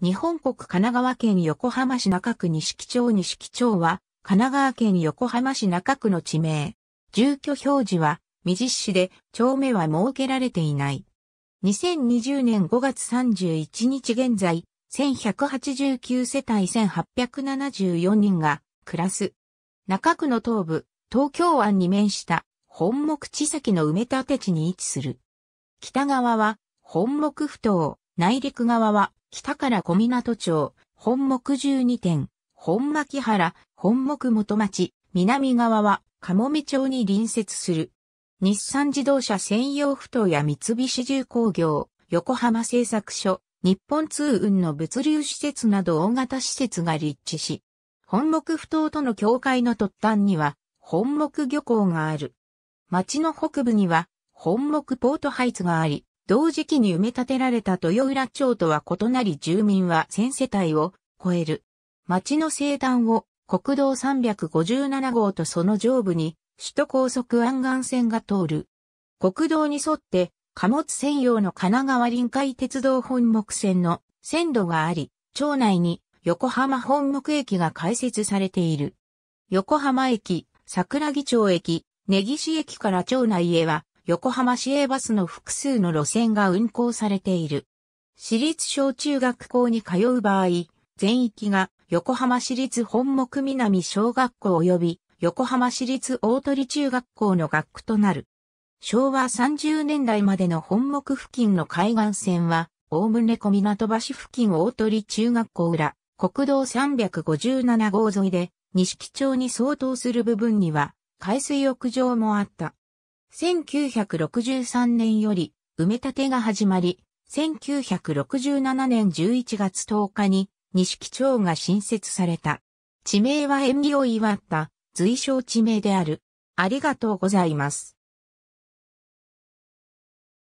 日本国神奈川県横浜市中区西木町西木町は、神奈川県横浜市中区の地名。住居表示は、未実施で、町名は設けられていない。2020年5月31日現在、1189世帯1874人が暮らす。中区の東部、東京湾に面した本木地先の埋め立て地に位置する。北側は本木埠頭、内陸側は北から小湊町、本木12点、本牧原、本木元町、南側は鴨目町に隣接する。日産自動車専用不頭や三菱重工業、横浜製作所、日本通運の物流施設など大型施設が立地し、本木不頭との境界の突端には、本木漁港がある。町の北部には、本木ポートハイツがあり、同時期に埋め立てられた豊浦町とは異なり住民は1000世帯を超える。町の西端を国道357号とその上部に首都高速湾岸線が通る。国道に沿って貨物専用の神奈川臨海鉄道本木線の線路があり、町内に横浜本木駅が開設されている。横浜駅、桜木町駅、根岸駅から町内へは横浜市営バスの複数の路線が運行されている。私立小中学校に通う場合、全域が横浜市立本木南小学校及び横浜市立大鳥中学校の学区となる。昭和30年代までの本木付近の海岸線は、大宗湖港橋付近大鳥中学校裏、国道357号沿いで、西木町に相当する部分には、海水浴場もあった。1963年より埋め立てが始まり、1967年11月10日に西木町が新設された。地名は縁起を祝った随称地名である。ありがとうございます。